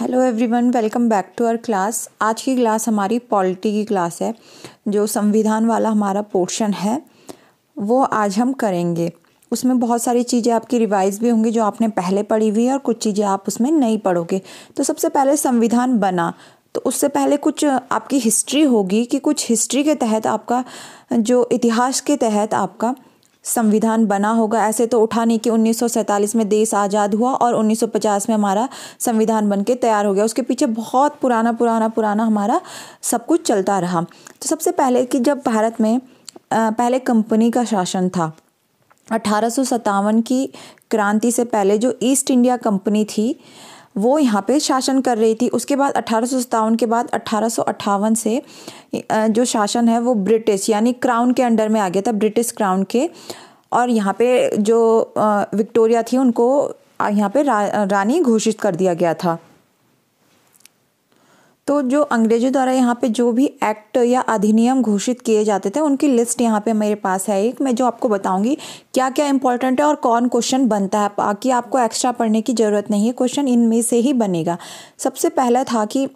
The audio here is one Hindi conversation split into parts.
hello everyone welcome back to our class आज की क्लास हमारी पॉलिटी की क्लास है जो संविधान वाला हमारा पोर्शन है वो आज हम करेंगे उसमें बहुत सारी चीज़ें आपकी रिवाइज भी होंगी जो आपने पहले पढ़ी हुई है और कुछ चीज़ें आप उसमें नहीं पढ़ोगे तो सबसे पहले संविधान बना तो उससे पहले कुछ आपकी हिस्ट्री होगी कि कुछ हिस्ट्री के तहत आपका जो इतिहास के तहत आपका संविधान बना होगा ऐसे तो उठा नहीं कि उन्नीस में देश आज़ाद हुआ और 1950 में हमारा संविधान बन के तैयार हो गया उसके पीछे बहुत पुराना पुराना पुराना हमारा सब कुछ चलता रहा तो सबसे पहले कि जब भारत में पहले कंपनी का शासन था अठारह की क्रांति से पहले जो ईस्ट इंडिया कंपनी थी वो यहाँ पे शासन कर रही थी उसके बाद अठारह के बाद अठारह से जो शासन है वो ब्रिटिश यानी क्राउन के अंडर में आ गया था ब्रिटिश क्राउन के और यहाँ पे जो विक्टोरिया थी उनको यहाँ पे रा, रानी घोषित कर दिया गया था तो जो अंग्रेजों द्वारा यहाँ पे जो भी एक्ट या अधिनियम घोषित किए जाते थे उनकी लिस्ट यहाँ पे मेरे पास है एक मैं जो आपको बताऊंगी क्या क्या इंपॉर्टेंट है और कौन क्वेश्चन बनता है बाकी आपको एक्स्ट्रा पढ़ने की ज़रूरत नहीं है क्वेश्चन इनमें से ही बनेगा सबसे पहला था कि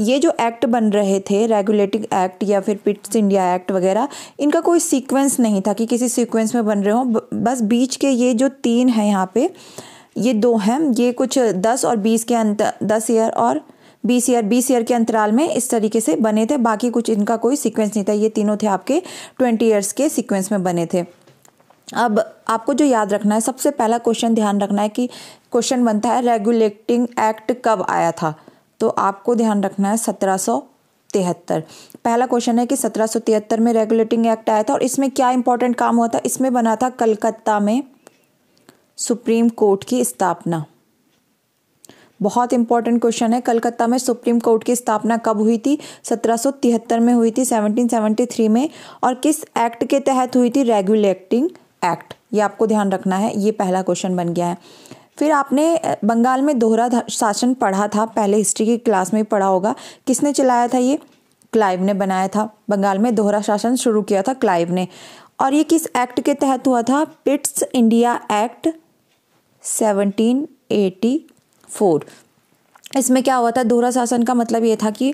ये जो एक्ट बन रहे थे रेगुलेटिंग एक्ट या फिर पिट्स इंडिया एक्ट वगैरह इनका कोई सीक्वेंस नहीं था कि किसी सीक्वेंस में बन रहे हों बस बीच के ये जो तीन हैं यहाँ पे ये दो हैं ये कुछ दस और बीस के अंत दस ईयर और बीस ईयर बीस ईयर के अंतराल में इस तरीके से बने थे बाकी कुछ इनका कोई सीक्वेंस नहीं था ये तीनों थे आपके ट्वेंटी ईयर्स के सीक्वेंस में बने थे अब आपको जो याद रखना है सबसे पहला क्वेश्चन ध्यान रखना है कि क्वेश्चन बनता है रेगुलेटिंग एक्ट कब आया था तो आपको ध्यान रखना है सत्रह सौ तिहत्तर पहला क्वेश्चन है कि सत्रह सौ तिहत्तर में रेगुलेटिंग एक्ट आया था और इसमें क्या इंपॉर्टेंट काम हुआ था इसमें बना था कलकत्ता में सुप्रीम कोर्ट की स्थापना बहुत इंपॉर्टेंट क्वेश्चन है कलकत्ता में सुप्रीम कोर्ट की स्थापना कब हुई थी सत्रह में हुई थी 1773 में और किस एक्ट के तहत हुई थी रेगुलेटिंग एक्ट ये आपको ध्यान रखना है ये पहला क्वेश्चन बन गया है फिर आपने बंगाल में दोहरा शासन पढ़ा था पहले हिस्ट्री की क्लास में पढ़ा होगा किसने चलाया था ये क्लाइव ने बनाया था बंगाल में दोहरा शासन शुरू किया था क्लाइव ने और ये किस एक्ट के तहत हुआ था पिट्स इंडिया एक्ट फोर इसमें क्या हुआ था दोहरा शासन का मतलब ये था कि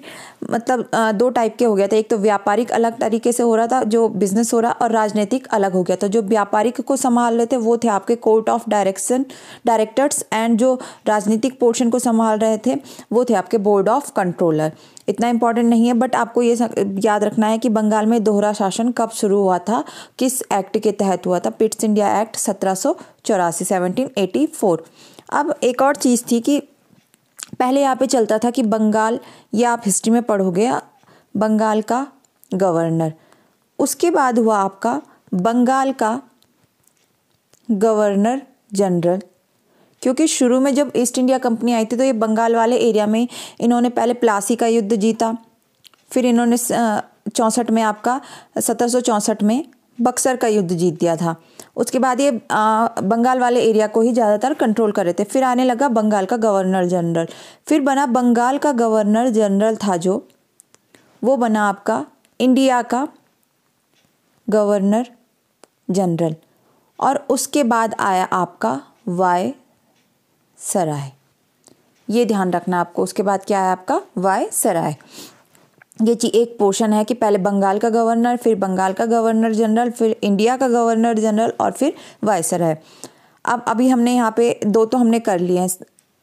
मतलब दो टाइप के हो गया था एक तो व्यापारिक अलग तरीके से हो रहा था जो बिजनेस हो रहा और राजनीतिक अलग हो गया था जो व्यापारिक को संभाल रहे थे वो थे आपके court of direction directors and जो राजनीतिक पोर्शन को संभाल रहे थे वो थे आपके बोर्ड ऑफ कंट्रोलर इतना इम्पॉर्टेंट नहीं है बट आपको ये याद रखना है कि बंगाल में दोहरा शासन कब शुरू हुआ था किस एक्ट के तहत हुआ था पिट्स इंडिया एक्ट सत्रह सौ चौरासी सेवनटीन एटी फोर अब एक और चीज़ थी कि पहले यहाँ पे चलता था कि बंगाल ये आप हिस्ट्री में पढ़ोगे बंगाल का गवर्नर उसके बाद हुआ आपका बंगाल का गवर्नर जनरल क्योंकि शुरू में जब ईस्ट इंडिया कंपनी आई थी तो ये बंगाल वाले एरिया में इन्होंने पहले प्लासी का युद्ध जीता फिर इन्होंने चौंसठ में आपका सत्रह में बक्सर का युद्ध जीत दिया था उसके बाद ये बंगाल वाले एरिया को ही ज़्यादातर कंट्रोल कर रहे थे फिर आने लगा बंगाल का गवर्नर जनरल फिर बना बंगाल का गवर्नर जनरल था जो वो बना आपका इंडिया का गवर्नर जनरल और उसके बाद आया आपका वाय सराय ये ध्यान रखना आपको उसके बाद क्या है आपका वाय सराय ये एक पोर्शन है कि पहले बंगाल का गवर्नर फिर बंगाल का गवर्नर जनरल फिर इंडिया का गवर्नर जनरल और फिर वायसर है अब अभी हमने यहाँ पे दो तो हमने कर लिए हैं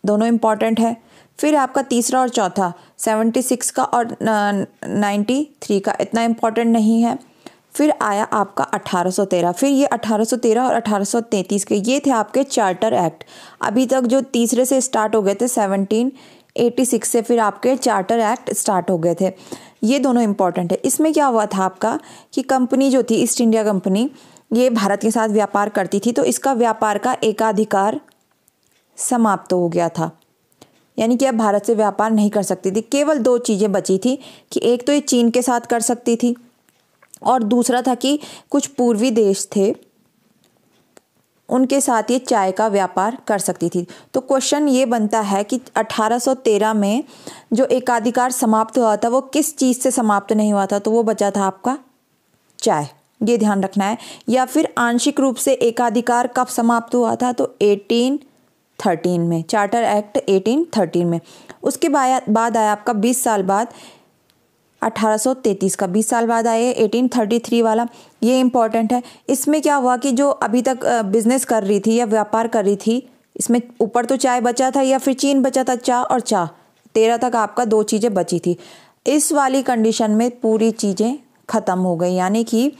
दोनों इम्पॉर्टेंट है फिर आपका तीसरा और चौथा सेवेंटी सिक्स का और नाइन्टी थ्री का इतना इम्पॉर्टेंट नहीं है फिर आया आपका तेरह फिर ये तेरह और 1833 के ये थे आपके चार्टर एक्ट अभी तक जो तीसरे से स्टार्ट हो गए थे सेवनटीन 86 से फिर आपके चार्टर एक्ट स्टार्ट हो गए थे ये दोनों इम्पॉर्टेंट है इसमें क्या हुआ था आपका कि कंपनी जो थी ईस्ट इंडिया कंपनी ये भारत के साथ व्यापार करती थी तो इसका व्यापार का एकाधिकार समाप्त हो गया था यानी कि अब भारत से व्यापार नहीं कर सकती थी केवल दो चीज़ें बची थी कि एक तो ये चीन के साथ कर सकती थी और दूसरा था कि कुछ पूर्वी देश थे उनके साथ ये चाय का व्यापार कर सकती थी तो क्वेश्चन ये बनता है कि 1813 में जो एकाधिकार समाप्त हुआ था वो किस चीज़ से समाप्त नहीं हुआ था तो वो बचा था आपका चाय ये ध्यान रखना है या फिर आंशिक रूप से एकाधिकार कब समाप्त हुआ था तो 1813 में चार्टर एक्ट 1813 में उसके बाद आया आपका 20 साल बाद 1833 का 20 साल बाद आए 1833 वाला ये इम्पॉर्टेंट है इसमें क्या हुआ कि जो अभी तक बिजनेस कर रही थी या व्यापार कर रही थी इसमें ऊपर तो चाय बचा था या फिर चीन बचा था चा और चाह तेरह तक आपका दो चीज़ें बची थी इस वाली कंडीशन में पूरी चीज़ें ख़त्म हो गई यानी कि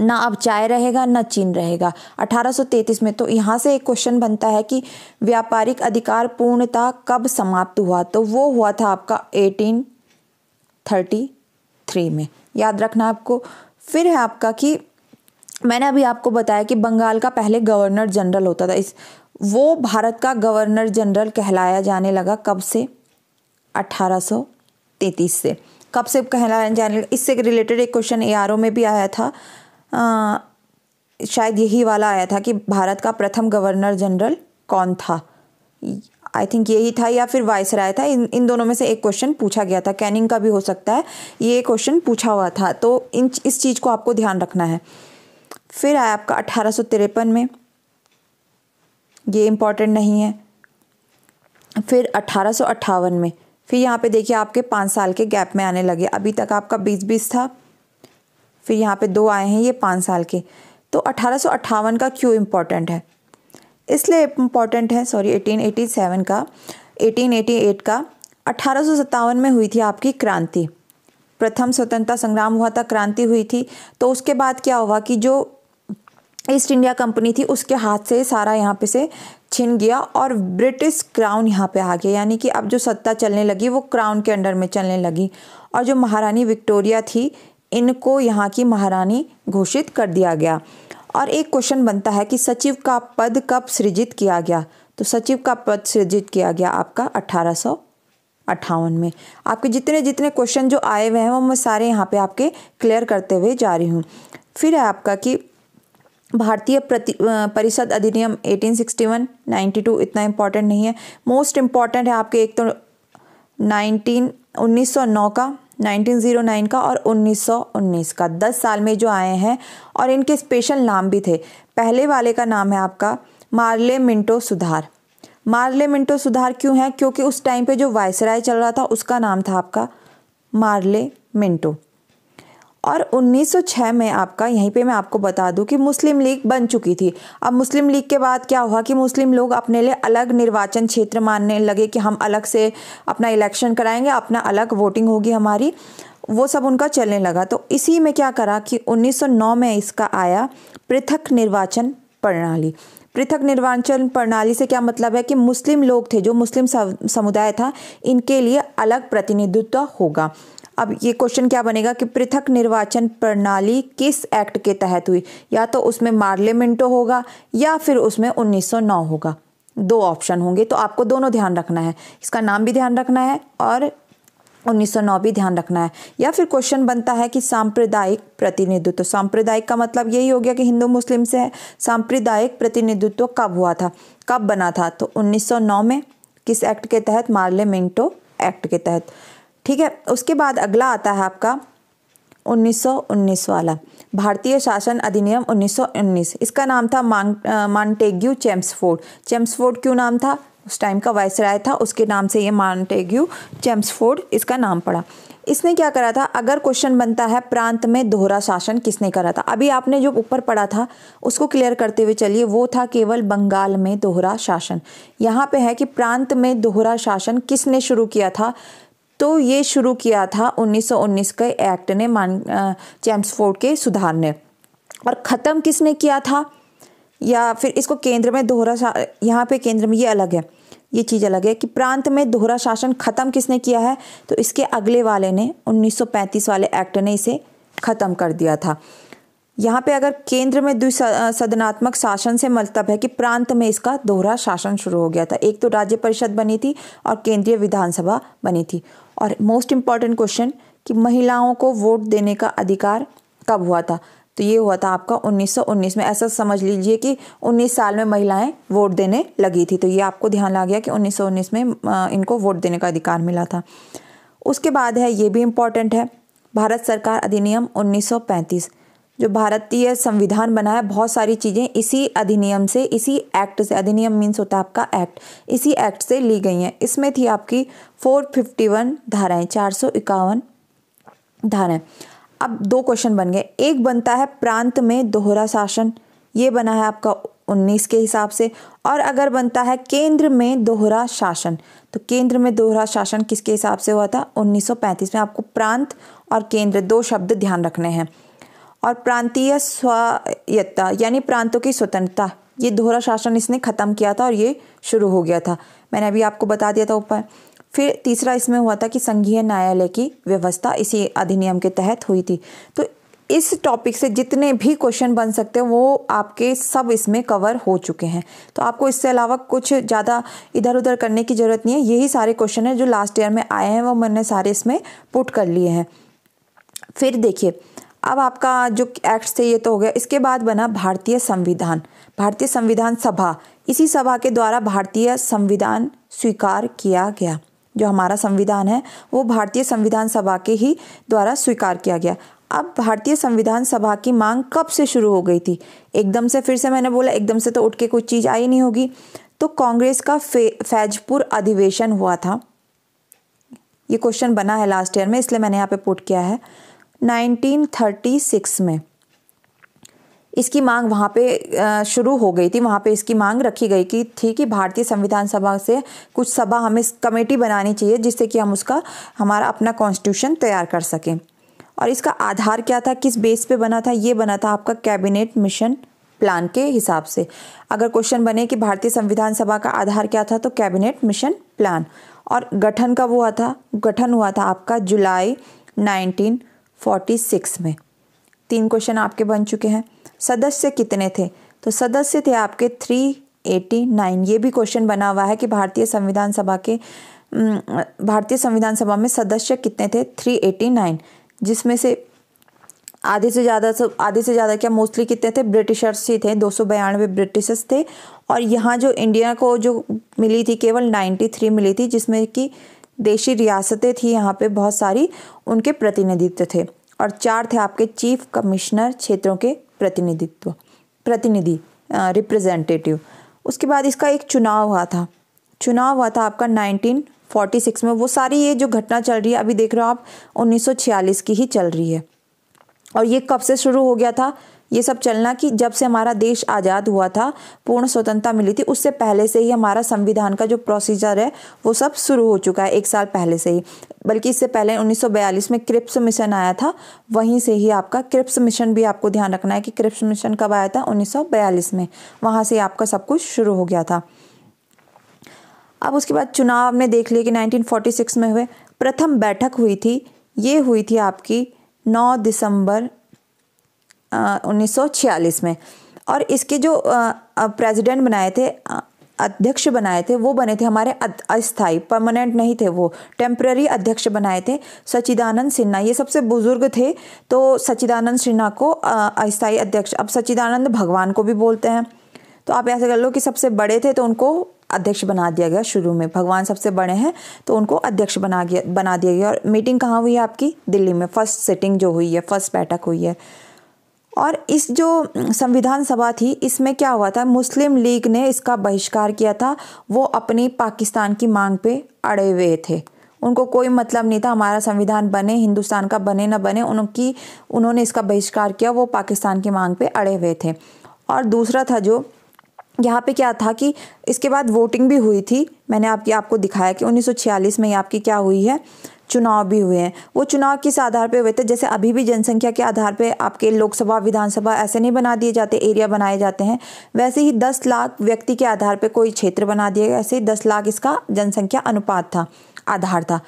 ना अब चाय रहेगा ना चीन रहेगा 1833 में तो यहाँ से एक क्वेश्चन बनता है कि व्यापारिक अधिकार पूर्णता कब समाप्त हुआ तो वो हुआ था आपका थर्टी थ्री में याद रखना आपको फिर है आपका कि मैंने अभी आपको बताया कि बंगाल का पहले गवर्नर जनरल होता था इस वो भारत का गवर्नर जनरल कहलाया जाने लगा कब से 1833 से कब से कहलाया जाने लगा इससे रिलेटेड एक क्वेश्चन ए में भी आया था आ, शायद यही वाला आया था कि भारत का प्रथम गवर्नर जनरल कौन था आई थिंक यही था या फिर राय था इन इन दोनों में से एक क्वेश्चन पूछा गया था कैनिंग का भी हो सकता है ये क्वेश्चन पूछा हुआ था तो इन इस चीज़ को आपको ध्यान रखना है फिर आया आपका अठारह में ये इम्पॉर्टेंट नहीं है फिर अठारह में फिर यहाँ पे देखिए आपके पाँच साल के गैप में आने लगे अभी तक आपका बीस बीस था फिर यहाँ पे दो आए हैं ये पाँच साल के तो अठारह का क्यों इम्पॉर्टेंट है इसलिए इम्पॉर्टेंट है सॉरी 1887 का 1888 का अठारह में हुई थी आपकी क्रांति प्रथम स्वतंत्रता संग्राम हुआ था क्रांति हुई थी तो उसके बाद क्या हुआ कि जो ईस्ट इंडिया कंपनी थी उसके हाथ से सारा यहाँ पे से छिन गया और ब्रिटिश क्राउन यहाँ पे आ गया यानी कि अब जो सत्ता चलने लगी वो क्राउन के अंडर में चलने लगी और जो महारानी विक्टोरिया थी इनको यहाँ की महारानी घोषित कर दिया गया और एक क्वेश्चन बनता है कि सचिव का पद कब सृजित किया गया तो सचिव का पद सृजित किया गया आपका अठारह सौ अट्ठावन में आपके जितने जितने क्वेश्चन जो आए हुए हैं वो मैं सारे यहाँ पे आपके क्लियर करते हुए जा रही हूँ फिर है आपका कि भारतीय प्रति परिषद अधिनियम 1861 92 इतना इम्पॉर्टेंट नहीं है मोस्ट इम्पॉर्टेंट है आपके एक तो 19 1909 का 1909 का और 1919 का 10 साल में जो आए हैं और इनके स्पेशल नाम भी थे पहले वाले का नाम है आपका मार्ले मिंटो सुधार मार्ले मिंटो सुधार क्यों है क्योंकि उस टाइम पे जो वायसराय चल रहा था उसका नाम था आपका मार्ले मिंटो और 1906 में आपका यहीं पे मैं आपको बता दूं कि मुस्लिम लीग बन चुकी थी अब मुस्लिम लीग के बाद क्या हुआ कि मुस्लिम लोग अपने लिए अलग निर्वाचन क्षेत्र मानने लगे कि हम अलग से अपना इलेक्शन कराएंगे अपना अलग वोटिंग होगी हमारी वो सब उनका चलने लगा तो इसी में क्या करा कि 1909 में इसका आया पृथक निर्वाचन प्रणाली पृथक निर्वाचन प्रणाली से क्या मतलब है कि मुस्लिम लोग थे जो मुस्लिम समुदाय था इनके लिए अलग प्रतिनिधित्व होगा अब ये क्वेश्चन क्या बनेगा कि पृथक निर्वाचन प्रणाली किस एक्ट के तहत हुई या तो उसमें मार्लिमेंटो होगा या फिर उसमें 1909 होगा दो ऑप्शन होंगे तो आपको दोनों ध्यान रखना है इसका नाम भी ध्यान रखना है और 1909 भी ध्यान रखना है या फिर क्वेश्चन बनता है कि सांप्रदायिक प्रतिनिधित्व सांप्रदायिक का मतलब यही हो गया कि हिंदू मुस्लिम से है सांप्रदायिक प्रतिनिधित्व कब हुआ था कब बना था तो 1909 में किस एक्ट के तहत मार्लेमेंटो एक्ट के तहत ठीक है उसके बाद अगला आता है आपका 1919 वाला भारतीय शासन अधिनियम 1919 इसका नाम था मांटेग्यू चैम्सफोर्ड चैम्सफोर्ड क्यों नाम था उस टाइम का राय था उसके नाम से ये मांटेग्यू चैम्सफोर्ड इसका नाम पड़ा इसने क्या करा था अगर क्वेश्चन बनता है प्रांत में दोहरा शासन किसने करा था अभी आपने जो ऊपर पढ़ा था उसको क्लियर करते हुए चलिए वो था केवल बंगाल में दोहरा शासन यहाँ पे है कि प्रांत में दोहरा शासन किसने शुरू किया था तो ये शुरू किया था 1919 के एक्ट ने मान चैम्सफोर्ड के सुधार ने और ख़त्म किसने किया था या फिर इसको केंद्र में दोहरा यहाँ पे केंद्र में ये अलग है ये चीज़ अलग है कि प्रांत में दोहरा शासन ख़त्म किसने किया है तो इसके अगले वाले ने 1935 वाले एक्ट ने इसे ख़त्म कर दिया था यहाँ पे अगर केंद्र में द्विसदनात्मक शासन से मतलब है कि प्रांत में इसका दोहरा शासन शुरू हो गया था एक तो राज्य परिषद बनी थी और केंद्रीय विधानसभा बनी थी और मोस्ट इम्पॉर्टेंट क्वेश्चन कि महिलाओं को वोट देने का अधिकार कब हुआ था तो ये हुआ था आपका 1919 में ऐसा समझ लीजिए कि 19 साल में महिलाएं वोट देने लगी थी तो ये आपको ध्यान ला गया कि 1919 में इनको वोट देने का अधिकार मिला था उसके बाद है ये भी इम्पॉर्टेंट है भारत सरकार अधिनियम 1935 जो भारतीय संविधान बना है बहुत सारी चीज़ें इसी अधिनियम से इसी एक्ट से अधिनियम मीन्स होता है आपका एक्ट इसी एक्ट से ली गई हैं इसमें थी आपकी फोर फिफ्टी वन धाराएँ चार सौ इक्यावन धाराएँ अब दो क्वेश्चन बन गए एक बनता है प्रांत में दोहरा शासन ये बना है आपका उन्नीस के हिसाब से और अगर बनता है केंद्र में दोहरा शासन तो केंद्र में दोहरा शासन किसके हिसाब से हुआ था उन्नीस में आपको प्रांत और केंद्र दो शब्द ध्यान रखने हैं और प्रांतीय स्वायत्ता यानी प्रांतों की स्वतंत्रता ये दोहरा शासन इसने ख़त्म किया था और ये शुरू हो गया था मैंने अभी आपको बता दिया था ऊपर फिर तीसरा इसमें हुआ था कि संघीय न्यायालय की व्यवस्था इसी अधिनियम के तहत हुई थी तो इस टॉपिक से जितने भी क्वेश्चन बन सकते हैं वो आपके सब इसमें कवर हो चुके हैं तो आपको इससे अलावा कुछ ज़्यादा इधर उधर करने की ज़रूरत नहीं है यही सारे क्वेश्चन हैं जो लास्ट ईयर में आए हैं वो मैंने सारे इसमें पुट कर लिए हैं फिर देखिए अब आपका जो एक्ट थे ये तो हो गया इसके बाद बना भारतीय संविधान भारतीय संविधान सभा इसी सभा के द्वारा भारतीय संविधान स्वीकार किया गया जो हमारा संविधान है वो भारतीय संविधान सभा के ही द्वारा स्वीकार किया गया अब भारतीय संविधान सभा की मांग कब से शुरू हो गई थी एकदम से फिर से मैंने बोला एकदम से तो उठ के कोई चीज़ आई नहीं होगी तो कांग्रेस का फे फैजपुर अधिवेशन हुआ था ये क्वेश्चन बना है लास्ट ईयर में इसलिए मैंने यहाँ पे पुट किया है 1936 में इसकी मांग वहाँ पे शुरू हो गई थी वहाँ पे इसकी मांग रखी गई की थी कि भारतीय संविधान सभा से कुछ सभा हमें कमेटी बनानी चाहिए जिससे कि हम उसका हमारा अपना कॉन्स्टिट्यूशन तैयार कर सकें और इसका आधार क्या था किस बेस पे बना था ये बना था आपका कैबिनेट मिशन प्लान के हिसाब से अगर क्वेश्चन बने कि भारतीय संविधान सभा का आधार क्या था तो कैबिनेट मिशन प्लान और गठन का हुआ था गठन हुआ था आपका जुलाई नाइनटीन 46 में तीन क्वेश्चन आपके बन चुके हैं सदस्य कितने थे तो सदस्य थे आपके 389 ये भी क्वेश्चन बना हुआ है कि भारतीय संविधान सभा के भारतीय संविधान सभा में सदस्य कितने थे 389 जिसमें से आधे से ज़्यादा सब आधे से ज़्यादा क्या मोस्टली कितने थे ब्रिटिशर्स ही थे दो सौ बयानवे ब्रिटिशर्स थे और यहाँ जो इंडिया को जो मिली थी केवल नाइन्टी थ्री मिली थी जिसमें कि देशी रियासतें थी यहाँ पे बहुत सारी उनके प्रतिनिधित्व थे और चार थे आपके चीफ कमिश्नर क्षेत्रों के प्रतिनिधित्व प्रतिनिधि रिप्रेजेंटेटिव उसके बाद इसका एक चुनाव हुआ था चुनाव हुआ था आपका 1946 में वो सारी ये जो घटना चल रही है अभी देख रहे हो आप 1946 की ही चल रही है और ये कब से शुरू हो गया था ये सब चलना कि जब से हमारा देश आज़ाद हुआ था पूर्ण स्वतंत्रता मिली थी उससे पहले से ही हमारा संविधान का जो प्रोसीजर है वो सब शुरू हो चुका है एक साल पहले से ही बल्कि इससे पहले 1942 में क्रिप्स मिशन आया था वहीं से ही आपका क्रिप्स मिशन भी आपको ध्यान रखना है कि क्रिप्स मिशन कब आया था 1942 में वहाँ से आपका सब कुछ शुरू हो गया था अब उसके बाद चुनाव ने देख लिया कि 1946 में हुए प्रथम बैठक हुई थी ये हुई थी आपकी 9 दिसंबर उन्नीस में और इसके जो प्रेसिडेंट बनाए थे अध्यक्ष बनाए थे वो बने थे हमारे अस्थाई परमानेंट नहीं थे वो टेम्प्ररी अध्यक्ष बनाए थे सचिदानंद सिन्हा ये सबसे बुजुर्ग थे तो सचिदानंद सिन्हा को अस्थाई अध्यक्ष अब सचिदानंद भगवान को भी बोलते हैं तो आप ऐसे कर लो कि सबसे बड़े थे तो उनको अध्यक्ष बना दिया गया शुरू में भगवान सबसे बड़े हैं तो उनको अध्यक्ष बना गया बना दिया गया और मीटिंग कहाँ हुई है आपकी दिल्ली में फर्स्ट सिटिंग जो हुई है फर्स्ट बैठक हुई है और इस जो संविधान सभा थी इसमें क्या हुआ था मुस्लिम लीग ने इसका बहिष्कार किया था वो अपनी पाकिस्तान की मांग पे अड़े हुए थे उनको कोई मतलब नहीं था हमारा संविधान बने हिंदुस्तान का बने ना बने उनकी उन्होंने इसका बहिष्कार किया वो पाकिस्तान की मांग पे अड़े हुए थे और दूसरा था जो यहाँ पे क्या था कि इसके बाद वोटिंग भी हुई थी मैंने आपकी आपको दिखाया कि 1946 में ये आपकी क्या हुई है चुनाव भी हुए हैं वो चुनाव किस आधार पर हुए थे जैसे अभी भी जनसंख्या के आधार पर आपके लोकसभा विधानसभा ऐसे नहीं बना दिए जाते एरिया बनाए जाते हैं वैसे ही दस लाख व्यक्ति के आधार पर कोई क्षेत्र बना दिया ऐसे ही दस लाख इसका जनसंख्या अनुपात था आधार था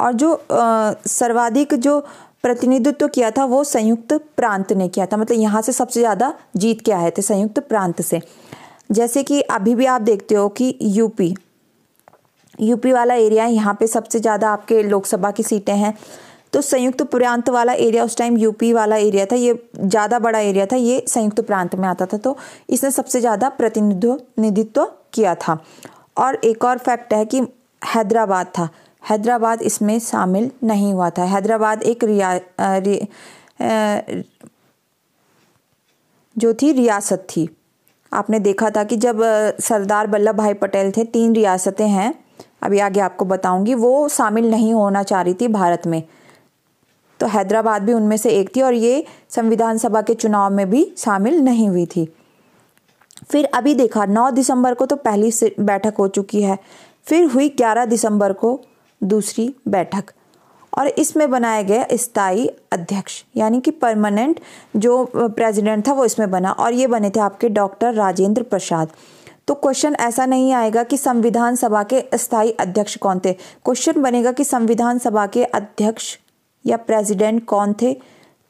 और जो आ, सर्वाधिक जो प्रतिनिधित्व किया था वो संयुक्त प्रांत ने किया था मतलब यहाँ से सबसे ज़्यादा जीत के आए थे संयुक्त प्रांत से जैसे कि अभी भी आप देखते हो कि यूपी यूपी वाला एरिया है यहाँ पे सबसे ज़्यादा आपके लोकसभा की सीटें हैं तो संयुक्त प्रांत वाला एरिया उस टाइम यूपी वाला एरिया था ये ज़्यादा बड़ा एरिया था ये संयुक्त प्रांत में आता था तो इसने सबसे ज़्यादा प्रतिनिधित्व किया था और एक और फैक्ट है कि हैदराबाद था हैदराबाद इसमें शामिल नहीं हुआ था हैदराबाद एक रिया रि, आ, जो थी रियासत थी आपने देखा था कि जब सरदार वल्लभ भाई पटेल थे तीन रियासतें हैं अभी आगे आपको बताऊंगी वो शामिल नहीं होना चाह रही थी भारत में तो हैदराबाद भी उनमें से एक थी और ये संविधान सभा के चुनाव में भी शामिल नहीं हुई थी फिर अभी देखा नौ दिसंबर को तो पहली बैठक हो चुकी है फिर हुई ग्यारह दिसंबर को दूसरी बैठक और इसमें बनाए गए स्थायी अध्यक्ष यानी कि परमानेंट जो प्रेसिडेंट था वो इसमें बना और ये बने थे आपके डॉक्टर राजेंद्र प्रसाद तो क्वेश्चन ऐसा नहीं आएगा कि संविधान सभा के स्थायी अध्यक्ष कौन थे क्वेश्चन बनेगा कि संविधान सभा के अध्यक्ष या प्रेसिडेंट कौन थे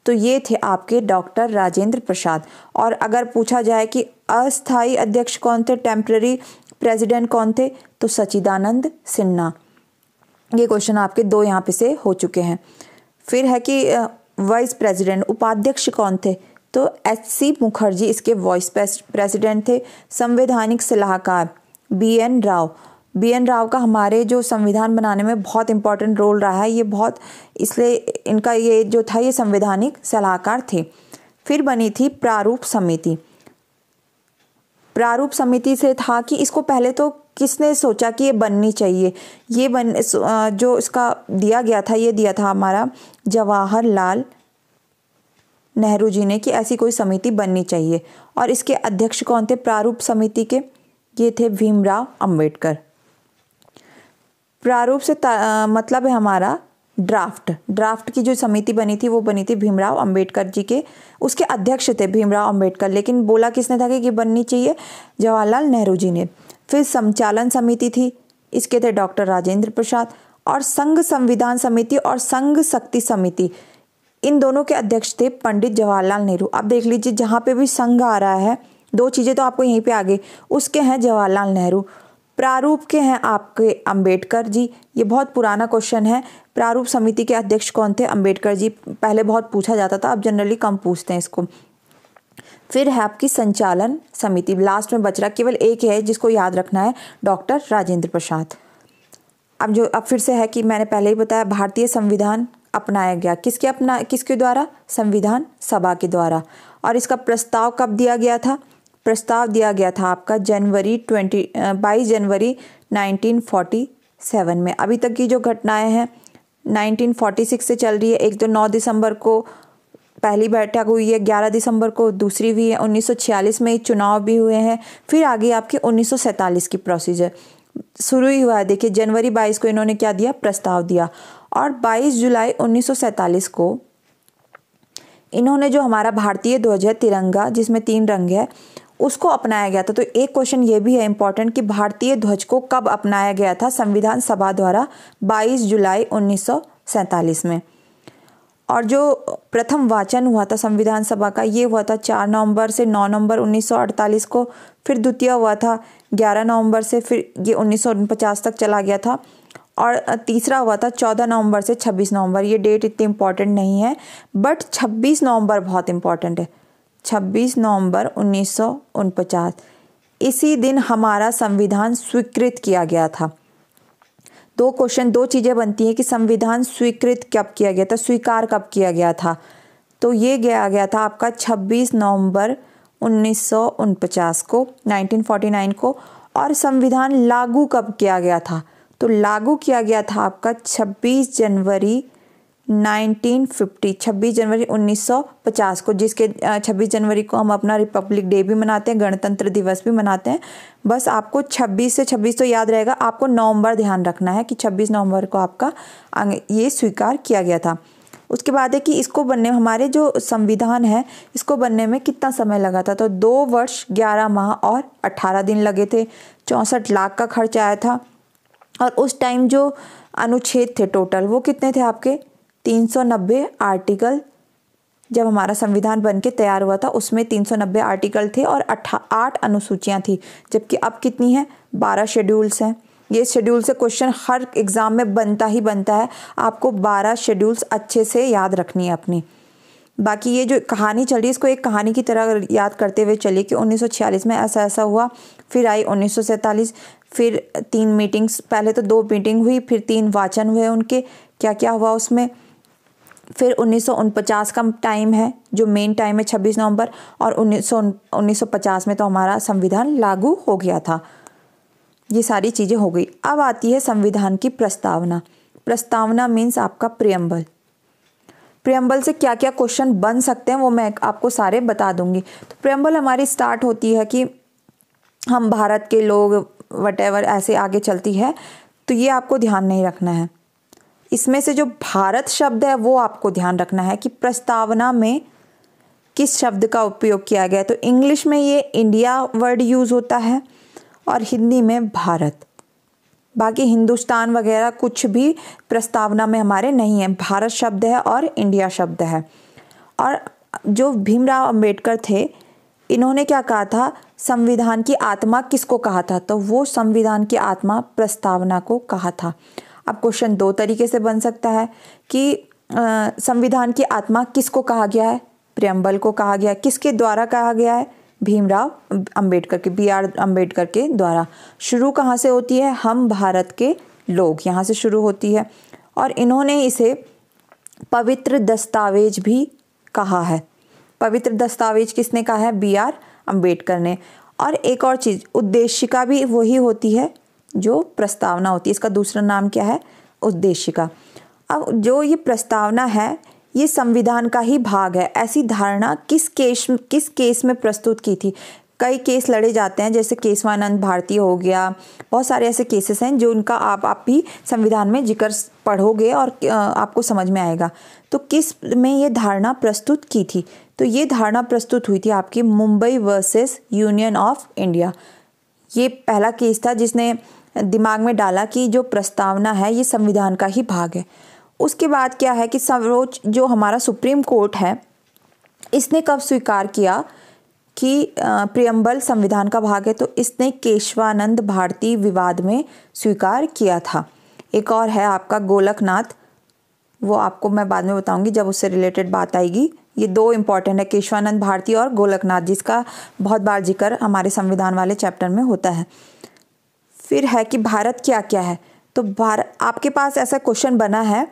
तो ये थे आपके डॉक्टर राजेंद्र प्रसाद और अगर पूछा जाए कि अस्थाई अध्यक्ष कौन थे टेम्प्रेरी प्रेसिडेंट कौन थे तो सचिदानंद सिन्हा ये क्वेश्चन आपके दो यहाँ पे से हो चुके हैं फिर है कि वाइस प्रेसिडेंट उपाध्यक्ष कौन थे तो एच सी मुखर्जी इसके वॉइस प्रेसिडेंट थे संवैधानिक सलाहकार B N Rau B N Rau का हमारे जो संविधान बनाने में बहुत इम्पोर्टेंट रोल रहा है ये बहुत इसलिए इनका ये जो था ये संवैधानिक सलाहकार थे फिर बनी थी प्रारूप समिति प्रारूप समिति से था कि इसको पहले तो किसने सोचा कि ये बननी चाहिए ये बन जो इसका दिया गया था ये दिया था हमारा जवाहरलाल नेहरू जी ने कि ऐसी कोई समिति बननी चाहिए और इसके अध्यक्ष कौन थे प्रारूप समिति के ये थे भीमराव अंबेडकर प्रारूप से मतलब है हमारा ड्राफ्ट ड्राफ्ट की जो समिति बनी थी वो बनी थी भीमराव अंबेडकर जी के उसके अध्यक्ष थे भीमराव अंबेडकर लेकिन बोला किसने था कि ये बननी चाहिए जवाहरलाल नेहरू जी ने फिर संचालन समिति थी इसके थे डॉक्टर राजेंद्र प्रसाद और संघ संविधान समिति और संघ शक्ति समिति इन दोनों के अध्यक्ष थे पंडित जवाहरलाल नेहरू आप देख लीजिए जहाँ पे भी संघ आ रहा है दो चीज़ें तो आपको यहीं पे आ गई उसके हैं जवाहरलाल नेहरू प्रारूप के हैं आपके अंबेडकर जी ये बहुत पुराना क्वेश्चन है प्रारूप समिति के अध्यक्ष कौन थे अंबेडकर जी पहले बहुत पूछा जाता था अब जनरली कम पूछते हैं इसको फिर है आपकी संचालन समिति लास्ट में बच रहा केवल एक है जिसको याद रखना है डॉक्टर राजेंद्र प्रसाद अब जो अब फिर से है कि मैंने पहले ही बताया भारतीय संविधान अपनाया गया किसके अपना किसके द्वारा संविधान सभा के द्वारा और इसका प्रस्ताव कब दिया गया था प्रस्ताव दिया गया था आपका जनवरी ट्वेंटी बाईस जनवरी 1947 में अभी तक की जो घटनाएं हैं 1946 से चल रही है एक तो 9 दिसंबर को पहली बैठक हुई है 11 दिसंबर को दूसरी हुई है 1946 में चुनाव भी हुए हैं फिर आगे आपके 1947 की प्रोसीजर शुरू ही हुआ है देखिए जनवरी 22 को इन्होंने क्या दिया प्रस्ताव दिया और 22 जुलाई 1947 को इन्होंने जो हमारा भारतीय ध्वज है तिरंगा जिसमें तीन रंग है उसको अपनाया गया था तो एक क्वेश्चन ये भी है इम्पॉर्टेंट कि भारतीय ध्वज को कब अपनाया गया था संविधान सभा द्वारा 22 जुलाई 1947 में और जो प्रथम वाचन हुआ था संविधान सभा का ये हुआ था चार नवंबर से नौ नवंबर 1948 को फिर द्वितीय हुआ था ग्यारह नवंबर से फिर ये उन्नीस तक चला गया था और तीसरा हुआ था चौदह नवंबर से छब्बीस नवंबर ये डेट इतनी इम्पॉर्टेंट नहीं है बट छब्बीस नवंबर बहुत इम्पॉर्टेंट है छब्बीस नवंबर उन्नीस इसी दिन हमारा संविधान स्वीकृत किया गया था दो क्वेश्चन दो चीज़ें बनती हैं कि संविधान स्वीकृत कब किया गया था स्वीकार कब किया गया था तो ये गया गया था आपका 26 नवंबर उन्नीस को 1949 को और संविधान लागू कब किया गया था तो लागू किया गया था आपका 26 जनवरी 1950 26 जनवरी 1950 को जिसके 26 जनवरी को हम अपना रिपब्लिक डे भी मनाते हैं गणतंत्र दिवस भी मनाते हैं बस आपको 26 से 26 तो याद रहेगा आपको नवंबर ध्यान रखना है कि 26 नवंबर को आपका ये स्वीकार किया गया था उसके बाद है कि इसको बनने हमारे जो संविधान है इसको बनने में कितना समय लगा था तो दो वर्ष ग्यारह माह और अट्ठारह दिन लगे थे चौंसठ लाख का खर्च आया था और उस टाइम जो अनुच्छेद थे टोटल वो कितने थे आपके 390 आर्टिकल जब हमारा संविधान बन के तैयार हुआ था उसमें 390 आर्टिकल थे और अठा आठ अनुसूचियाँ थी जबकि अब कितनी है बारह शेड्यूल्स हैं ये शेड्यूल से क्वेश्चन हर एग्ज़ाम में बनता ही बनता है आपको बारह शेड्यूल्स अच्छे से याद रखनी है अपनी बाकी ये जो कहानी चल रही है इसको एक कहानी की तरह याद करते हुए चलिए कि 1946 में ऐसा ऐसा हुआ फिर आई उन्नीस फिर तीन मीटिंग्स पहले तो दो मीटिंग हुई फिर तीन वाचन हुए उनके क्या क्या हुआ उसमें फिर उन्नीस का टाइम है जो मेन टाइम है 26 नवंबर और उन्नीस 1950 में तो हमारा संविधान लागू हो गया था ये सारी चीज़ें हो गई अब आती है संविधान की प्रस्तावना प्रस्तावना मीन्स आपका प्रियम्बल प्रियम्बल से क्या क्या क्वेश्चन बन सकते हैं वो मैं आपको सारे बता दूंगी तो प्रियम्बल हमारी स्टार्ट होती है कि हम भारत के लोग वट ऐसे आगे चलती है तो ये आपको ध्यान नहीं रखना है इसमें से जो भारत शब्द है वो आपको ध्यान रखना है कि प्रस्तावना में किस शब्द का उपयोग किया गया तो इंग्लिश में ये इंडिया वर्ड यूज़ होता है और हिंदी में भारत बाकी हिंदुस्तान वगैरह कुछ भी प्रस्तावना में हमारे नहीं है भारत शब्द है और इंडिया शब्द है और जो भीमराव अंबेडकर थे इन्होंने क्या कहा था संविधान की आत्मा किसको कहा था तो वो संविधान की आत्मा प्रस्तावना को कहा था अब क्वेश्चन दो तरीके से बन सकता है कि संविधान की आत्मा किसको कहा गया है प्रियम्बल को कहा गया है किसके द्वारा कहा गया है भीमराव अंबेडकर के बी आर अम्बेडकर के द्वारा शुरू कहाँ से होती है हम भारत के लोग यहाँ से शुरू होती है और इन्होंने इसे पवित्र दस्तावेज भी कहा है पवित्र दस्तावेज किसने कहा है बी आर अम्बेडकर ने और एक और चीज़ उद्देशिका भी वही होती है जो प्रस्तावना होती है इसका दूसरा नाम क्या है उद्देशिका अब जो ये प्रस्तावना है ये संविधान का ही भाग है ऐसी धारणा किस केस किस केस में प्रस्तुत की थी कई केस लड़े जाते हैं जैसे केशवानंद भारती हो गया बहुत सारे ऐसे केसेस हैं जो उनका आप आप भी संविधान में जिक्र पढ़ोगे और आपको समझ में आएगा तो किस में ये धारणा प्रस्तुत की थी तो ये धारणा प्रस्तुत हुई थी आपकी Mumbai versus union of India ये पहला केस था जिसने दिमाग में डाला कि जो प्रस्तावना है ये संविधान का ही भाग है उसके बाद क्या है कि सर्वोच्च जो हमारा सुप्रीम कोर्ट है इसने कब स्वीकार किया कि प्रियम्बल संविधान का भाग है तो इसने केशवानंद भारती विवाद में स्वीकार किया था एक और है आपका गोलकनाथ वो आपको मैं बाद में बताऊंगी जब उससे रिलेटेड बात आएगी ये दो इम्पॉर्टेंट है केशवानंद भारती और गोलकनाथ जिसका बहुत बार जिक्र हमारे संविधान वाले चैप्टर में होता है फिर है कि भारत क्या क्या है तो भारत आपके पास ऐसा क्वेश्चन बना है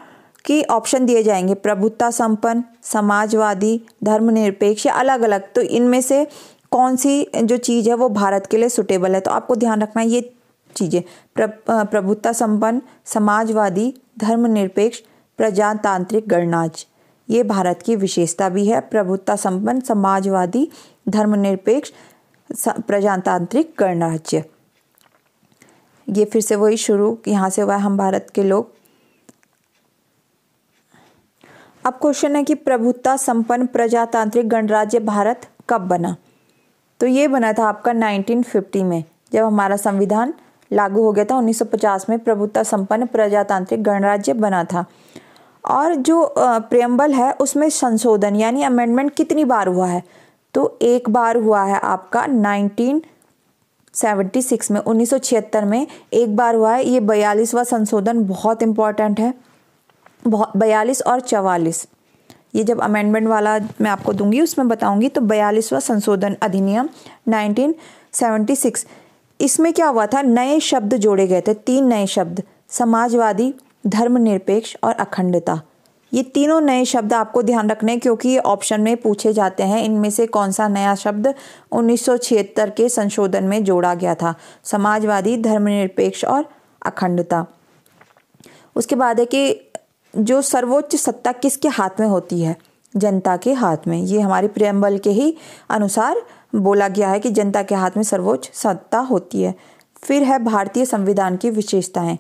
कि ऑप्शन दिए जाएंगे प्रभुता संपन्न समाजवादी धर्मनिरपेक्ष या अलग अलग तो इनमें से कौन सी जो चीज़ है वो भारत के लिए सुटेबल है तो आपको ध्यान रखना है ये चीज़ें प्र, प्रभुता संपन्न समाजवादी धर्मनिरपेक्ष प्रजातांत्रिक गणराज्य ये भारत की विशेषता भी है प्रभुत्ता संपन्न समाजवादी धर्मनिरपेक्ष प्रजातांत्रिक गणराज्य ये फिर से वही शुरू यहाँ से हुआ हम भारत के लोग अब क्वेश्चन है कि प्रभुत्ता संपन्न प्रजातांत्रिक गणराज्य भारत कब बना तो ये बना था आपका 1950 में जब हमारा संविधान लागू हो गया था 1950 में प्रभुत्ता संपन्न प्रजातांत्रिक गणराज्य बना था और जो प्रियम्बल है उसमें संशोधन यानी अमेंडमेंट कितनी बार हुआ है तो एक बार हुआ है आपका नाइनटीन में 1976 में एक बार हुआ है ये बयालीसवा संशोधन बहुत इम्पॉर्टेंट है बहुत बयालीस और चवालीस ये जब अमेंडमेंट वाला मैं आपको दूंगी उसमें बताऊंगी तो बयालीसवा संशोधन अधिनियम 1976 इसमें क्या हुआ था नए शब्द जोड़े गए थे तीन नए शब्द समाजवादी धर्मनिरपेक्ष और अखंडता ये तीनों नए शब्द आपको ध्यान रखने क्योंकि ये ऑप्शन में पूछे जाते हैं इनमें से कौन सा नया शब्द 1976 के संशोधन में जोड़ा गया था समाजवादी धर्मनिरपेक्ष और अखंडता उसके बाद है कि जो सर्वोच्च सत्ता किसके हाथ में होती है जनता के हाथ में ये हमारे प्रियम्बल के ही अनुसार बोला गया है कि जनता के हाथ में सर्वोच्च सत्ता होती है फिर है भारतीय संविधान की विशेषताएं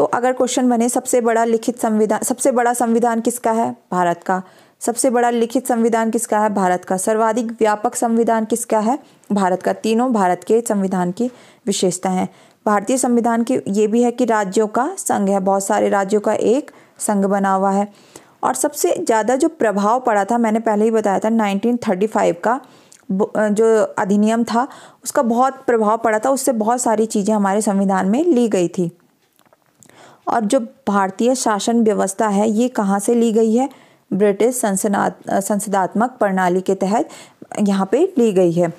तो अगर क्वेश्चन बने सबसे बड़ा लिखित संविधान सबसे बड़ा संविधान किसका है भारत का सबसे बड़ा लिखित संविधान किसका है भारत का सर्वाधिक व्यापक संविधान किसका है भारत का तीनों भारत के संविधान की विशेषता है भारतीय संविधान की ये भी है कि राज्यों का संघ है बहुत सारे राज्यों का एक संघ बना हुआ है और सबसे ज़्यादा जो प्रभाव पड़ा था मैंने पहले ही बताया था 1935 का जो अधिनियम था उसका बहुत प्रभाव पड़ा था उससे बहुत सारी चीज़ें हमारे संविधान में ली गई थी और जो भारतीय शासन व्यवस्था है ये कहाँ से ली गई है ब्रिटिश संसदात संसदात्मक प्रणाली के तहत यहाँ पे ली गई है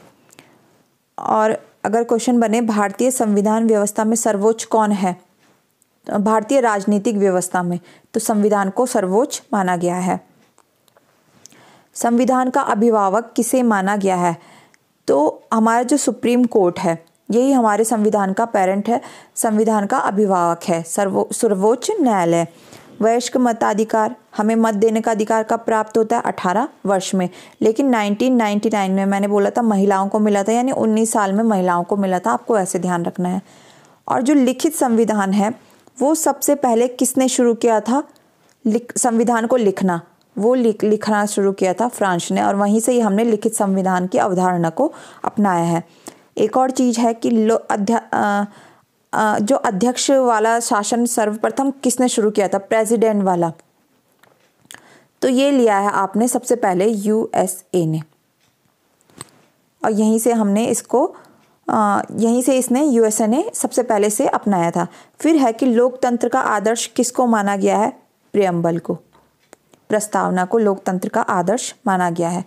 और अगर क्वेश्चन बने भारतीय संविधान व्यवस्था में सर्वोच्च कौन है भारतीय राजनीतिक व्यवस्था में तो संविधान को सर्वोच्च माना गया है संविधान का अभिभावक किसे माना गया है तो हमारा जो सुप्रीम कोर्ट है यही हमारे संविधान का पेरेंट है संविधान का अभिभावक है सर्वो सर्वोच्च न्यायालय वयस्क मताधिकार हमें मत देने का अधिकार कब प्राप्त होता है अठारह वर्ष में लेकिन 1999 में मैंने बोला था महिलाओं को मिला था यानी उन्नीस साल में महिलाओं को मिला था आपको ऐसे ध्यान रखना है और जो लिखित संविधान है वो सबसे पहले किसने शुरू किया था संविधान को लिखना वो लिख लिखना शुरू किया था फ्रांस ने और वहीं से ही हमने लिखित संविधान की अवधारणा को अपनाया है एक और चीज़ है कि लो अध्या जो अध्यक्ष वाला शासन सर्वप्रथम किसने शुरू किया था प्रेसिडेंट वाला तो ये लिया है आपने सबसे पहले यूएसए ने और यहीं से हमने इसको यहीं से इसने यूएसए ने सबसे पहले से अपनाया था फिर है कि लोकतंत्र का आदर्श किसको माना गया है प्रियम्बल को प्रस्तावना को लोकतंत्र का आदर्श माना गया है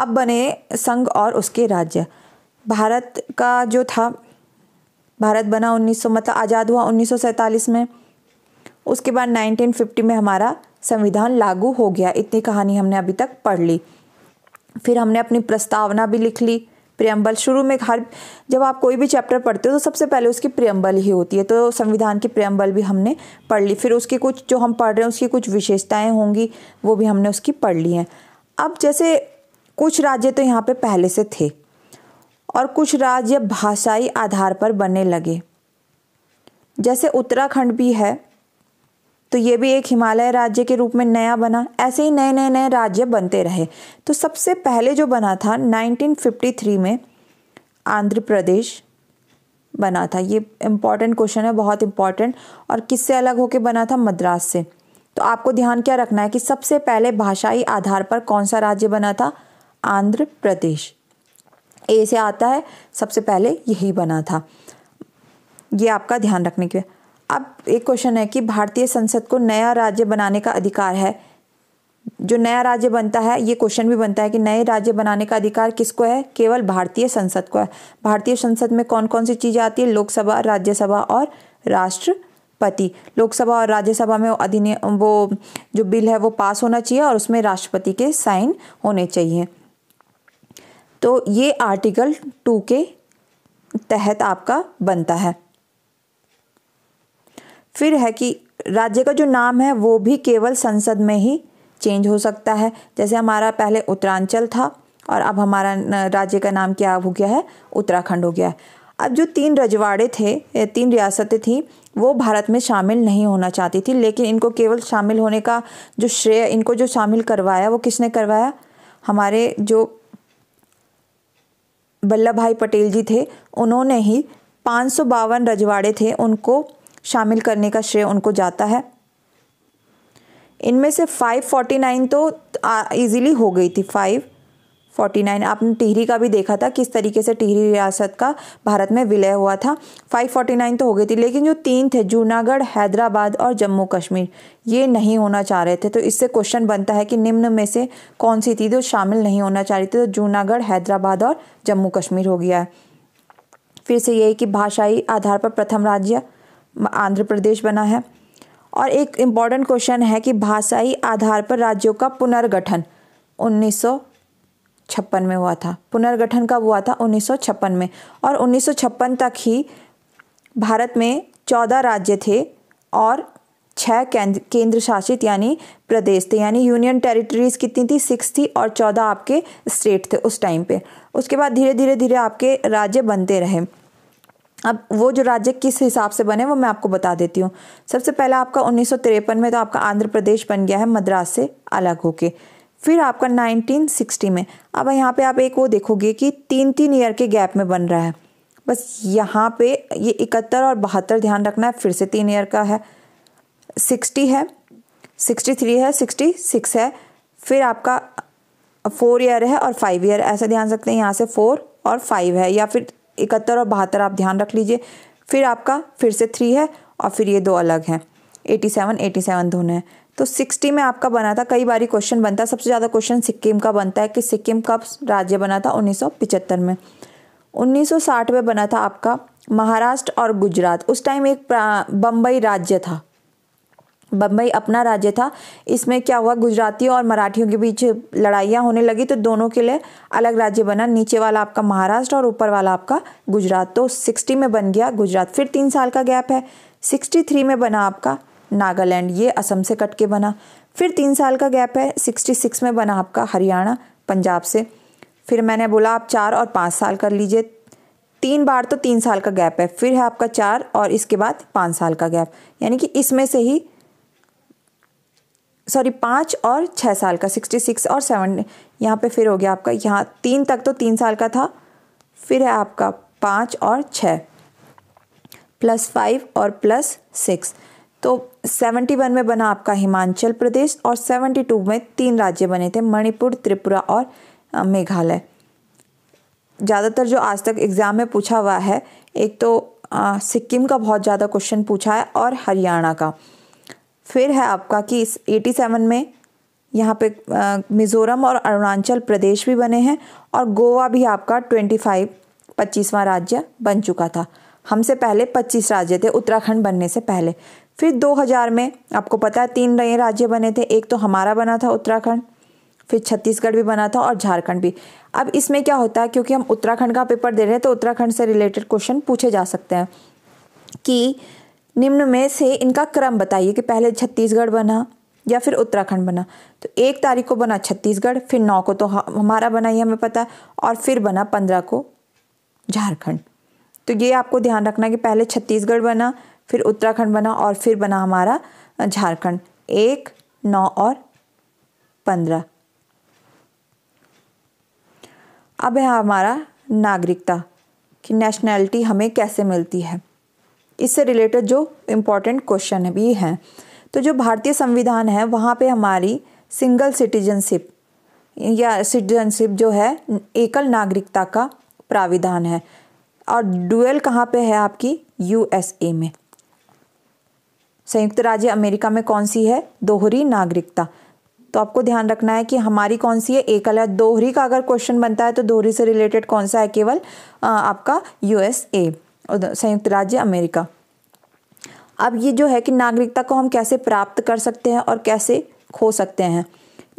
अब बने संघ और उसके राज्य भारत का जो था भारत बना 1900 मतलब आज़ाद हुआ उन्नीस में उसके बाद 1950 में हमारा संविधान लागू हो गया इतनी कहानी हमने अभी तक पढ़ ली फिर हमने अपनी प्रस्तावना भी लिख ली प्रियम्बल शुरू में हर जब आप कोई भी चैप्टर पढ़ते हो तो सबसे पहले उसकी प्रियम्बल ही होती है तो संविधान की प्रियम्बल भी हमने पढ़ ली फिर उसकी कुछ जो हम पढ़ रहे हैं उसकी कुछ विशेषताएं होंगी वो भी हमने उसकी पढ़ ली हैं अब जैसे कुछ राज्य तो यहाँ पे पहले से थे और कुछ राज्य भाषाई आधार पर बनने लगे जैसे उत्तराखंड भी है तो ये भी एक हिमालय राज्य के रूप में नया बना ऐसे ही नए नए नए राज्य बनते रहे तो सबसे पहले जो बना था 1953 में आंध्र प्रदेश बना था ये इम्पॉर्टेंट क्वेश्चन है बहुत इम्पॉर्टेंट और किससे अलग होके बना था मद्रास से तो आपको ध्यान क्या रखना है कि सबसे पहले भाषाई आधार पर कौन सा राज्य बना था आंध्र प्रदेश ए से आता है सबसे पहले यही बना था ये आपका ध्यान रखने के अब एक क्वेश्चन है कि भारतीय संसद को नया राज्य बनाने का अधिकार है जो नया राज्य बनता है ये क्वेश्चन भी बनता है कि नए राज्य बनाने का अधिकार किसको है केवल भारतीय संसद को है भारतीय संसद में कौन कौन सी चीज़ें आती है लोकसभा राज्यसभा और राष्ट्रपति लोकसभा और राज्यसभा में अधिनियम वो जो बिल है वो पास होना चाहिए और उसमें राष्ट्रपति के साइन होने चाहिए तो ये आर्टिकल टू के तहत आपका बनता है फिर है कि राज्य का जो नाम है वो भी केवल संसद में ही चेंज हो सकता है जैसे हमारा पहले उत्तरांचल था और अब हमारा राज्य का नाम क्या हो गया है उत्तराखंड हो गया है अब जो तीन रजवाड़े थे तीन रियासतें थीं वो भारत में शामिल नहीं होना चाहती थी लेकिन इनको केवल शामिल होने का जो श्रेय इनको जो शामिल करवाया वो किसने करवाया हमारे जो वल्लभ भाई पटेल जी थे उन्होंने ही पाँच सौ बावन रजवाड़े थे उनको शामिल करने का श्रेय उनको जाता है इनमें से 549 तो इजीली हो गई थी 5 549 आपने टिहरी का भी देखा था किस तरीके से टिहरी रियासत का भारत में विलय हुआ था 549 तो हो गई थी लेकिन जो तीन थे जूनागढ़ हैदराबाद और जम्मू कश्मीर ये नहीं होना चाह रहे थे तो इससे क्वेश्चन बनता है कि निम्न में से कौन सी थी जो शामिल नहीं होना चाह रही थी तो जूनागढ़ हैदराबाद और जम्मू कश्मीर हो गया है फिर से यही कि भाषाई आधार पर प्रथम राज्य आंध्र प्रदेश बना है और एक इम्पॉर्टेंट क्वेश्चन है कि भाषाई आधार पर राज्यों का पुनर्गठन उन्नीस छप्पन में हुआ था पुनर्गठन कब हुआ था उन्नीस में और उन्नीस तक ही भारत में चौदह राज्य थे और छः केंद्र केंद्र शासित यानी प्रदेश थे यानी यूनियन टेरिटरीज कितनी थी सिक्स थी और चौदह आपके स्टेट थे उस टाइम पे उसके बाद धीरे धीरे धीरे आपके राज्य बनते रहे अब वो जो राज्य किस हिसाब से बने वो मैं आपको बता देती हूँ सबसे पहला आपका उन्नीस में तो आपका आंध्र प्रदेश बन गया है मद्रास से अलग होके फिर आपका 1960 में अब यहाँ पे आप एक वो देखोगे कि तीन तीन ईयर के गैप में बन रहा है बस यहाँ पे ये इकहत्तर और बहत्तर ध्यान रखना है फिर से तीन ईयर का है सिक्सटी है सिक्सटी थ्री है सिक्सटी सिक्स है फिर आपका फोर ईयर है और फाइव ईयर ऐसे ध्यान सकते हैं यहाँ से फोर और फाइव है या फिर इकहत्तर और बहत्तर आप ध्यान रख लीजिए फिर आपका फिर से थ्री है और फिर ये दो अलग हैं एटी सेवन एटी सेवन दोनों हैं तो 60 में आपका बना था कई बार क्वेश्चन बनता है सबसे ज़्यादा क्वेश्चन सिक्किम का बनता है कि सिक्किम कब राज्य बना था उन्नीस में 1960 में बना था आपका महाराष्ट्र और गुजरात उस टाइम एक बम्बई राज्य था बम्बई अपना राज्य था इसमें क्या हुआ गुजरातियों और मराठियों के बीच लड़ाइयाँ होने लगी तो दोनों के लिए अलग राज्य बना नीचे वाला आपका महाराष्ट्र और ऊपर वाला आपका गुजरात तो सिक्सटी में बन गया गुजरात फिर तीन साल का गैप है सिक्सटी थ्री में बना आपका नागालैंड ये असम से कट के बना फिर तीन साल का गैप है सिक्सटी सिक्स में बना आपका हरियाणा पंजाब से फिर मैंने बोला आप चार और पाँच साल कर लीजिए तीन बार तो तीन साल का गैप है फिर है आपका चार और इसके बाद पाँच साल का गैप यानी कि इसमें से ही सॉरी पाँच और छः साल का सिक्सटी सिक्स और सेवन यहाँ पे फिर हो गया आपका यहाँ तीन तक तो तीन साल का था फिर है आपका पाँच और छः प्लस फाइव और प्लस सिक्स तो 71 में बना आपका हिमाचल प्रदेश और 72 में तीन राज्य बने थे मणिपुर त्रिपुरा और मेघालय ज़्यादातर जो आज तक एग्ज़ाम में पूछा हुआ है एक तो आ, सिक्किम का बहुत ज़्यादा क्वेश्चन पूछा है और हरियाणा का फिर है आपका कि इस एटी सेवन में यहाँ पे मिज़ोरम और अरुणाचल प्रदेश भी बने हैं और गोवा भी आपका ट्वेंटी फाइव पच्चीसवा राज्य बन चुका था हमसे पहले पच्चीस राज्य थे उत्तराखंड बनने से पहले फिर 2000 में आपको पता है तीन नए राज्य बने थे एक तो हमारा बना था उत्तराखंड फिर छत्तीसगढ़ भी बना था और झारखंड भी अब इसमें क्या होता है क्योंकि हम उत्तराखंड का पेपर दे रहे हैं तो उत्तराखंड से रिलेटेड क्वेश्चन पूछे जा सकते हैं कि निम्न में से इनका क्रम बताइए कि पहले छत्तीसगढ़ बना या फिर उत्तराखंड बना तो एक तारीख को बना छत्तीसगढ़ फिर नौ को तो हमारा बना ये हमें पता और फिर बना पंद्रह को झारखंड तो ये आपको ध्यान रखना कि पहले छत्तीसगढ़ बना फिर उत्तराखंड बना और फिर बना हमारा झारखंड एक नौ और पंद्रह अब है हमारा नागरिकता कि नेशनैलिटी हमें कैसे मिलती है इससे रिलेटेड जो इम्पोर्टेंट क्वेश्चन भी हैं तो जो भारतीय संविधान है वहाँ पे हमारी सिंगल सिटीजनशिप या सिटीजनशिप जो है एकल नागरिकता का प्राविधान है और डुअल कहाँ पे है आपकी यूएसए में संयुक्त राज्य अमेरिका में कौन सी है दोहरी नागरिकता तो आपको ध्यान रखना है कि हमारी कौन सी है एकल या दोहरी का अगर क्वेश्चन बनता है तो दोहरी से रिलेटेड कौन सा है केवल आपका यूएसए संयुक्त राज्य अमेरिका अब ये जो है कि नागरिकता को हम कैसे प्राप्त कर सकते हैं और कैसे खो सकते हैं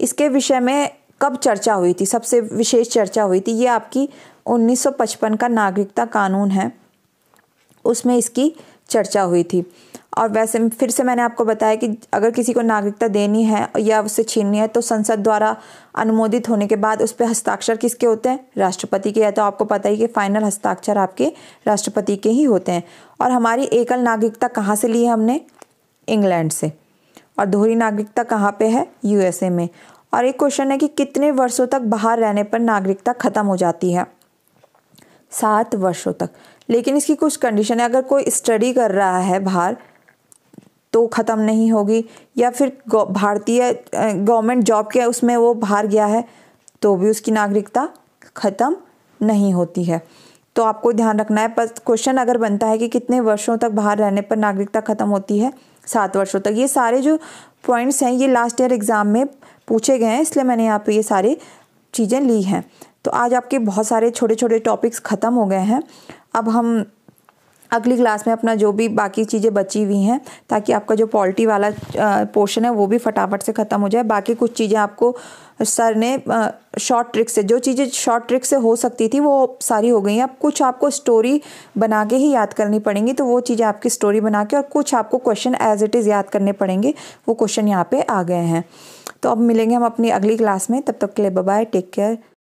इसके विषय में कब चर्चा हुई थी सबसे विशेष चर्चा हुई थी ये आपकी 1955 का नागरिकता कानून है उसमें इसकी चर्चा हुई थी और वैसे फिर से मैंने आपको बताया कि अगर किसी को नागरिकता देनी है या उससे छीननी है तो संसद द्वारा अनुमोदित होने के बाद उस पर हस्ताक्षर किसके होते हैं राष्ट्रपति के या तो आपको पता ही कि फाइनल हस्ताक्षर आपके राष्ट्रपति के ही होते हैं और हमारी एकल नागरिकता कहाँ से ली है हमने इंग्लैंड से और दोहरी नागरिकता कहाँ पर है यूएसए में और एक क्वेश्चन है कि कितने वर्षों तक बाहर रहने पर नागरिकता खत्म हो जाती है सात वर्षों तक लेकिन इसकी कुछ कंडीशन है अगर कोई स्टडी कर रहा है बाहर तो ख़त्म नहीं होगी या फिर भारतीय गवर्नमेंट जॉब के उसमें वो बाहर गया है तो भी उसकी नागरिकता ख़त्म नहीं होती है तो आपको ध्यान रखना है पर क्वेश्चन अगर बनता है कि कितने वर्षों तक बाहर रहने पर नागरिकता ख़त्म होती है सात वर्षों तक ये सारे जो पॉइंट्स हैं ये लास्ट ईयर एग्ज़ाम में पूछे गए हैं इसलिए मैंने यहाँ पे ये सारी चीज़ें ली हैं तो आज आपके बहुत सारे छोटे छोटे टॉपिक्स ख़त्म हो गए हैं अब हम अगली क्लास में अपना जो भी बाकी चीज़ें बची हुई हैं ताकि आपका जो पॉल्टी वाला पोर्शन है वो भी फटाफट से ख़त्म हो जाए बाकी कुछ चीज़ें आपको सर ने शॉर्ट ट्रिक से जो चीज़ें शॉर्ट ट्रिक से हो सकती थी वो सारी हो गई हैं अब कुछ आपको स्टोरी बना के ही याद करनी पड़ेंगी तो वो चीज़ें आपकी स्टोरी बना के और कुछ आपको क्वेश्चन एज इट इज़ याद करने पड़ेंगे वो क्वेश्चन यहाँ पे आ गए हैं तो अब मिलेंगे हम अपनी अगली क्लास में तब तक के लिए बाय टेक केयर